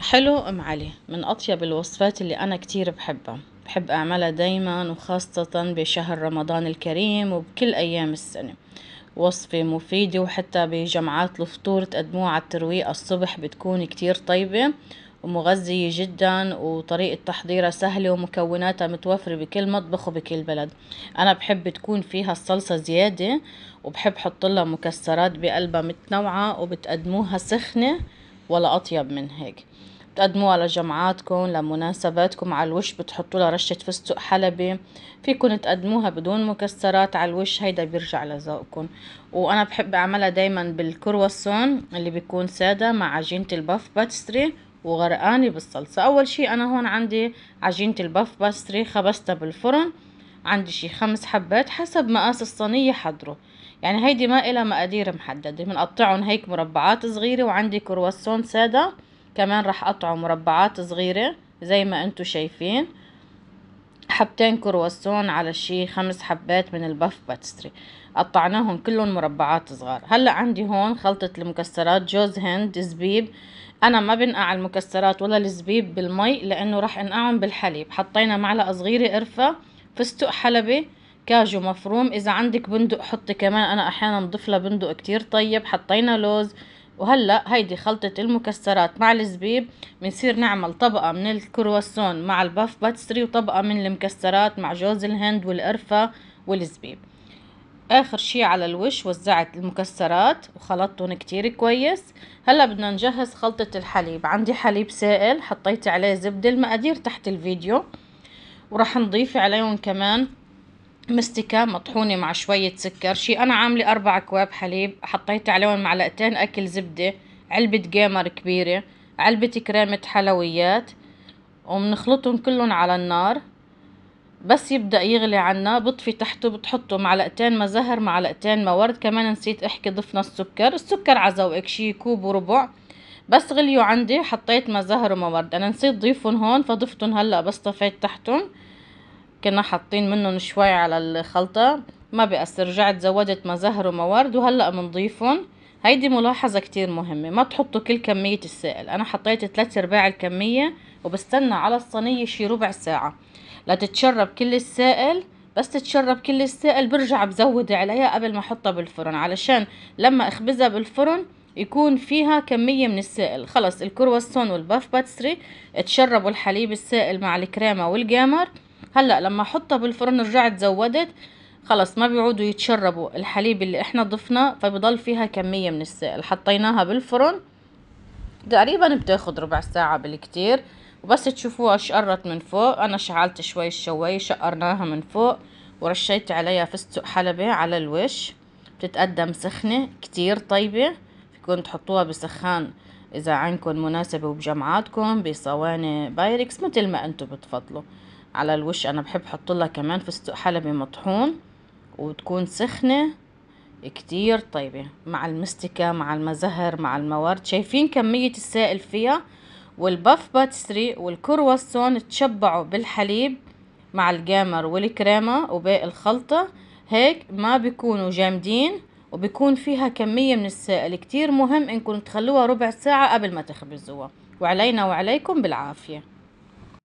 حلو أم علي من أطيب الوصفات اللي أنا كتير بحبها بحب أعملها دايما وخاصة بشهر رمضان الكريم وبكل أيام السنة وصفة مفيدة وحتى بجمعات الفطور تقدموها على الترويق الصبح بتكون كتير طيبة ومغذية جدا وطريقة تحضيرها سهلة ومكوناتها متوفرة بكل مطبخ وبكل بلد أنا بحب تكون فيها الصلصة زيادة وبحب حط لها مكسرات بقلبها متنوعة وبتقدموها سخنة ولا أطيب من هيك بتقدموها لجمعاتكم لمناسباتكم على الوش بتحطوا لها رشة فستق حلبي فيكم تقدموها بدون مكسرات على الوش هيدا بيرجع لذوقكم وانا بحب اعملها دايما بالكرواسون اللي بيكون سادة مع عجينة الباف باتستري وغرقانة بالصلصة اول شي انا هون عندي عجينة الباف باتستري خبستها بالفرن عندي شي خمس حبات حسب مقاس الصينية حضره يعني هيدي ما إلها مقادير محددة بنقطعهم هيك مربعات صغيرة وعندي كرواسون سادة كمان رح قطعه مربعات صغيرة زي ما انتو شايفين حبتين كرواسون على شي خمس حبات من البف باتستري قطعناهم كلهم مربعات صغار هلا عندي هون خلطة المكسرات جوز هند زبيب انا ما بنقع المكسرات ولا الزبيب بالمي لانه رح انقعهم بالحليب حطينا معلقة صغيرة قرفة فستق حلبي كاجو مفروم اذا عندك بندق حطي كمان انا احيانا بضيف له بندق كتير طيب حطينا لوز وهلا هيدي خلطة المكسرات مع الزبيب بنصير نعمل طبقة من الكرواسون مع الباف باتستري وطبقة من المكسرات مع جوز الهند والقرفة والزبيب اخر شي على الوش وزعت المكسرات وخلطتهم كتير كويس هلا بدنا نجهز خلطة الحليب عندي حليب سائل حطيت عليه زبدة المقادير تحت الفيديو وراح نضيف عليهم كمان مستكة مطحونة مع شوية سكر شي أنا عاملة أربع أكواب حليب حطيت عليهم معلقتين أكل زبدة علبة جيمر كبيرة علبة كريمة حلويات وبنخلطهم كلهم على النار بس يبدأ يغلي عنا بطفي تحته بتحطه معلقتين مزهر معلقتين ورد كمان نسيت احكي ضفنا السكر السكر عزوك شي كوب وربع بس غليوا عندي حطيت مزهر ورد انا نسيت ضيفهم هون فضفتهم هلا بس طفيت تحتهم كنا حاطين منهم شوي على الخلطة ما بيأثر رجعت زودت مزهر ورد وهلأ بنضيفهم هيدي ملاحظة كتير مهمة ما تحطوا كل كمية السائل أنا حطيت تلات أرباع الكمية وبستنى على الصينية شي ربع ساعة لتتشرب كل السائل بس تتشرب كل السائل برجع بزود عليها قبل ما احطها بالفرن علشان لما اخبزها بالفرن يكون فيها كمية من السائل خلص الكرواسون والباف باتسري تشربوا الحليب السائل مع الكريمة والجامر هلا لما احطها بالفرن رجعت زودت خلص ما بيعودوا يتشربوا الحليب اللي احنا ضفناه فبضل فيها كمية من السائل حطيناها بالفرن تقريبا بتاخد ربع ساعة بالكتير وبس تشوفوها شقرت من فوق انا شعلت شوي الشواية شقرناها من فوق ورشيت عليها فستق حلبة على الوش بتتقدم سخنة كتير طيبة فيكن تحطوها بسخان اذا عندكم مناسبة وبجمعاتكم بصواني بايركس مثل ما انتم بتفضلوا على الوش انا بحب احط لها كمان فستق حلبي مطحون وتكون سخنة كتير طيبة مع المستكة مع المزهر مع المورد شايفين كمية السائل فيها والبف باتسري والكرواسون تشبعوا بالحليب مع الجامر والكريمة وباقي الخلطة هيك ما بيكونوا جامدين وبيكون فيها كمية من السائل كتير مهم انكم تخلوها ربع ساعة قبل ما تخبزوها وعلينا وعليكم بالعافية